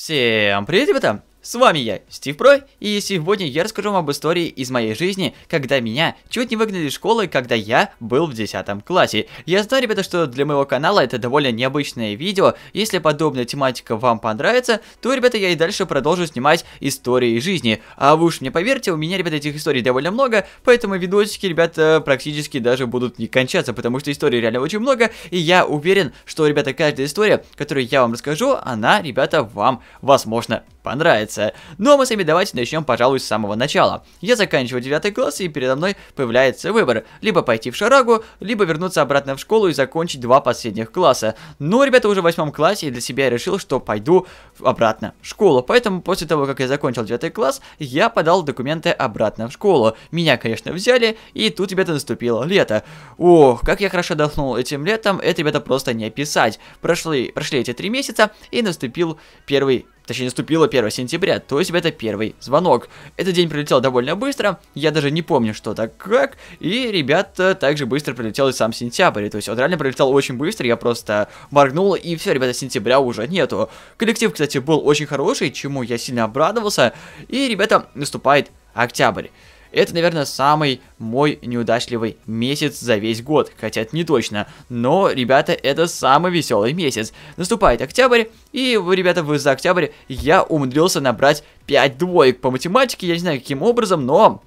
Всем привет, ребята! С вами я, Стив Про, и сегодня я расскажу вам об истории из моей жизни, когда меня чуть не выгнали из школы, когда я был в 10 классе. Я знаю, ребята, что для моего канала это довольно необычное видео, если подобная тематика вам понравится, то, ребята, я и дальше продолжу снимать истории из жизни. А вы уж мне поверьте, у меня, ребята, этих историй довольно много, поэтому видосики, ребята, практически даже будут не кончаться, потому что историй реально очень много, и я уверен, что, ребята, каждая история, которую я вам расскажу, она, ребята, вам, возможно, понравится. Ну а мы с вами давайте начнем, пожалуй, с самого начала. Я заканчиваю 9 класс, и передо мной появляется выбор. Либо пойти в шарагу, либо вернуться обратно в школу и закончить два последних класса. Но, ребята, уже в 8 классе, и для себя я решил, что пойду обратно в школу. Поэтому после того, как я закончил 9 класс, я подал документы обратно в школу. Меня, конечно, взяли, и тут, ребята, наступило лето. Ох, как я хорошо отдохнул этим летом, это, ребята, просто не описать. Прошли, прошли эти три месяца, и наступил первый Точнее, наступило 1 сентября, то есть это первый звонок. Этот день пролетел довольно быстро, я даже не помню, что так как, и, ребят, также быстро пролетел и сам сентябрь. То есть он реально пролетел очень быстро, я просто моргнул, и все, ребята, сентября уже нету. Коллектив, кстати, был очень хороший, чему я сильно обрадовался, и, ребята, наступает октябрь. Это, наверное, самый мой неудачливый месяц за весь год, хотя это не точно, но, ребята, это самый веселый месяц. Наступает октябрь, и, ребята, вы за октябрь я умудрился набрать 5 двоек по математике, я не знаю каким образом, но...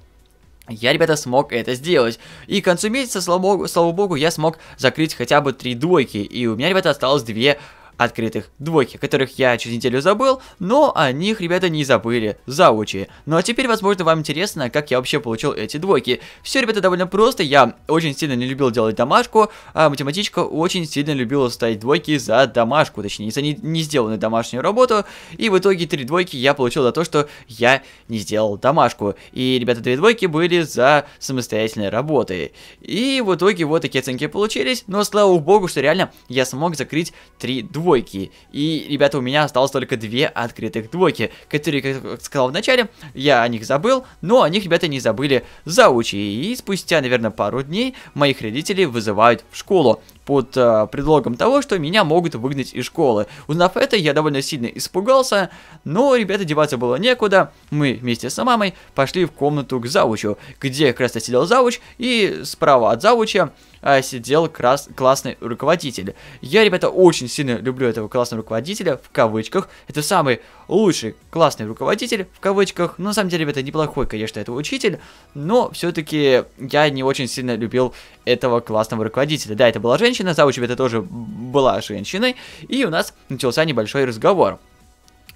Я, ребята, смог это сделать. И к концу месяца, слава богу, слава богу я смог закрыть хотя бы три двойки. И у меня, ребята, осталось две открытых двойки, которых я через неделю забыл, но о них, ребята, не забыли, заучи. Ну а теперь, возможно, вам интересно, как я вообще получил эти двойки. Все, ребята, довольно просто, я очень сильно не любил делать домашку, а математичка очень сильно любила ставить двойки за домашку, точнее, за не, не сделанную домашнюю работу, и в итоге три двойки я получил за то, что я не сделал домашку. И, ребята, две двойки были за самостоятельные работы. И в итоге вот такие оценки получились, но слава богу, что реально я смог закрыть три двойки двойки. И, ребята, у меня осталось только две открытых двойки, которые, как сказал вначале, я о них забыл, но о них, ребята, не забыли заучи. И спустя, наверное, пару дней моих родителей вызывают в школу под э, предлогом того, что меня могут выгнать из школы. Узнав это, я довольно сильно испугался, но, ребята, деваться было некуда. Мы вместе с мамой пошли в комнату к заучу, где как раз сидел зауч, и справа от зауча э, сидел крас классный руководитель. Я, ребята, очень сильно люблю люблю этого классного руководителя, в кавычках. Это самый лучший классный руководитель, в кавычках. Но ну, на самом деле, это неплохой, конечно, это учитель. Но все-таки я не очень сильно любил этого классного руководителя. Да, это была женщина, зауч, это тоже была женщиной. И у нас начался небольшой разговор.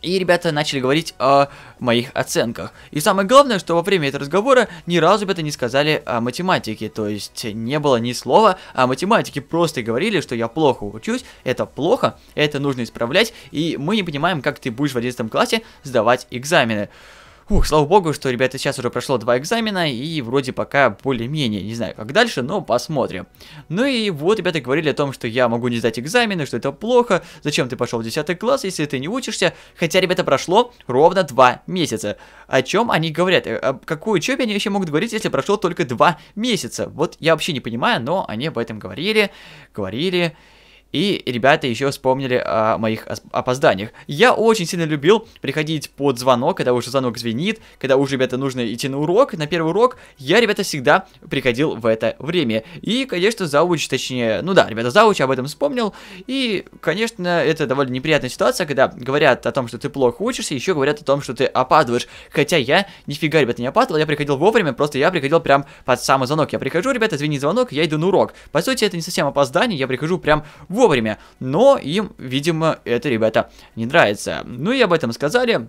И ребята начали говорить о моих оценках. И самое главное, что во время этого разговора ни разу ребята не сказали о математике. То есть не было ни слова о математике. Просто говорили, что я плохо учусь, это плохо, это нужно исправлять. И мы не понимаем, как ты будешь в 11 классе сдавать экзамены. Ух, слава богу, что, ребята, сейчас уже прошло два экзамена, и вроде пока более-менее, не знаю, как дальше, но посмотрим. Ну и вот, ребята, говорили о том, что я могу не сдать экзамены, что это плохо, зачем ты пошел в 10 класс, если ты не учишься, хотя, ребята, прошло ровно два месяца. О чем они говорят? Э, о какой учебе они вообще могут говорить, если прошло только два месяца? Вот я вообще не понимаю, но они об этом говорили, говорили... И ребята еще вспомнили о моих опозданиях. Я очень сильно любил приходить под звонок, когда уже звонок звенит, когда уже, ребята, нужно идти на урок, на первый урок. Я, ребята, всегда приходил в это время. И, конечно, зауч, точнее, ну да, ребята, зауч об этом вспомнил. И, конечно, это довольно неприятная ситуация, когда говорят о том, что ты плохо учишься, еще говорят о том, что ты опаздываешь. Хотя я нифига, ребята, не опаздывал, я приходил вовремя, просто я приходил прям под самый звонок. Я прихожу, ребята, звенит звонок, я иду на урок. По сути, это не совсем опоздание, я прихожу прям вовремя. Но им, видимо, это, ребята, не нравится. Ну и об этом сказали.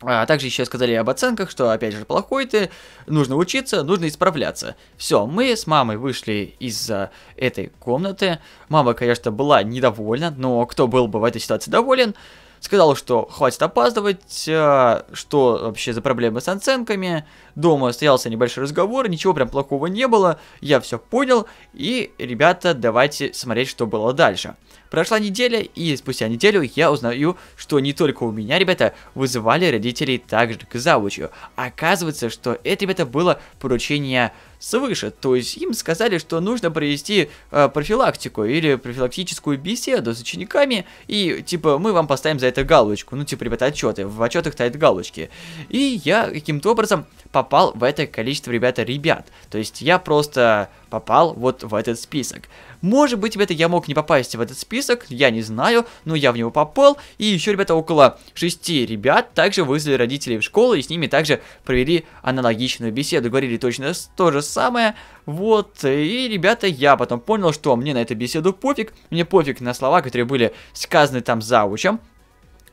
А также еще сказали об оценках, что опять же плохой ты, нужно учиться, нужно исправляться. Все, мы с мамой вышли из этой комнаты. Мама, конечно, была недовольна, но кто был бы в этой ситуации доволен? сказал, что хватит опаздывать, э, что вообще за проблемы с оценками. Дома состоялся небольшой разговор, ничего прям плохого не было, я все понял, и, ребята, давайте смотреть, что было дальше. Прошла неделя, и спустя неделю я узнаю, что не только у меня, ребята, вызывали родителей также к завучу. Оказывается, что это, ребята, было поручение свыше. То есть им сказали, что нужно провести э, профилактику или профилактическую беседу с учениками, и типа мы вам поставим за это галочку. Ну, типа, ребята, отчеты. В отчетах стоят галочки. И я каким-то образом попал в это количество, ребята, ребят. То есть я просто попал вот в этот список. Может быть, ребята, я мог не попасть в этот список, я не знаю, но я в него попал. И еще, ребята, около шести ребят также вызвали родителей в школу и с ними также провели аналогичную беседу. Говорили точно то же самое. Вот, и, ребята, я потом понял, что мне на эту беседу пофиг. Мне пофиг на слова, которые были сказаны там заучем.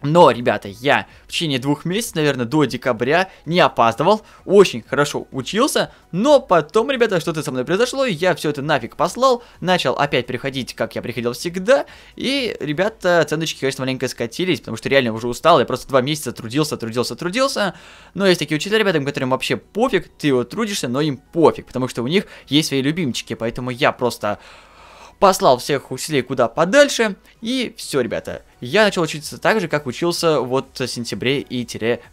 Но, ребята, я в течение двух месяцев, наверное, до декабря не опаздывал, очень хорошо учился, но потом, ребята, что-то со мной произошло, и я все это нафиг послал, начал опять приходить, как я приходил всегда, и, ребята, ценочки, конечно, маленько скатились, потому что реально уже устал, я просто два месяца трудился, трудился, трудился, но есть такие учителя, ребята, которым вообще пофиг, ты вот трудишься, но им пофиг, потому что у них есть свои любимчики, поэтому я просто послал всех усилий куда подальше, и все, ребята. Я начал учиться так же, как учился вот в сентябре и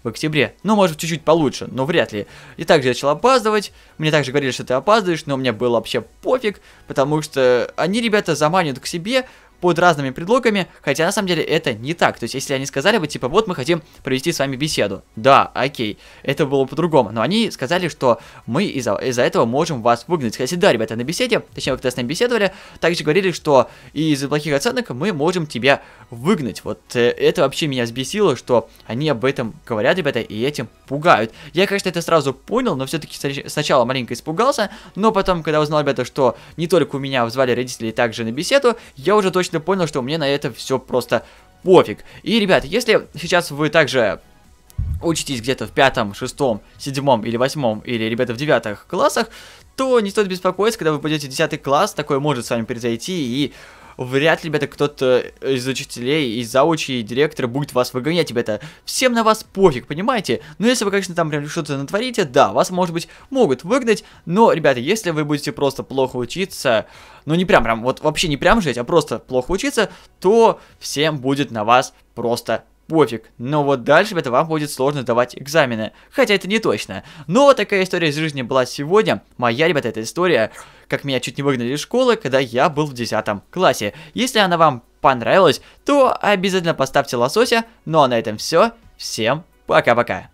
в октябре. Ну, может, чуть-чуть получше, но вряд ли. И также я начал опаздывать, мне также говорили, что ты опаздываешь, но мне было вообще пофиг, потому что они, ребята, заманят к себе, под разными предлогами, хотя на самом деле это не так. То есть, если они сказали бы, типа, вот мы хотим провести с вами беседу. Да, окей, это было по-другому. Но они сказали, что мы из-за из этого можем вас выгнать. Кстати, да, ребята, на беседе, точнее, когда с нами беседовали, также говорили, что из-за плохих оценок мы можем тебя выгнать. Вот э, это вообще меня сбесило, что они об этом говорят, ребята, и этим пугают. Я, конечно, это сразу понял, но все-таки сначала маленько испугался, но потом, когда узнал, ребята, что не только у меня взвали родители также на беседу, я уже точно точно понял, что мне на это все просто пофиг. И, ребят, если сейчас вы также учитесь где-то в пятом, шестом, седьмом или восьмом, или, ребята, в девятых классах, то не стоит беспокоиться, когда вы пойдете в десятый класс, такое может с вами произойти, и вряд ли, ребята, кто-то из учителей, из заучи, и директора будет вас выгонять, ребята. Всем на вас пофиг, понимаете? Но ну, если вы, конечно, там прям что-то натворите, да, вас, может быть, могут выгнать, но, ребята, если вы будете просто плохо учиться, ну не прям, прям, вот вообще не прям жить, а просто плохо учиться, то всем будет на вас просто пофиг. Но вот дальше это вам будет сложно сдавать экзамены. Хотя это не точно. Но вот такая история из жизни была сегодня. Моя, ребята, эта история, как меня чуть не выгнали из школы, когда я был в 10 классе. Если она вам понравилась, то обязательно поставьте лосося. Ну а на этом все. Всем пока-пока.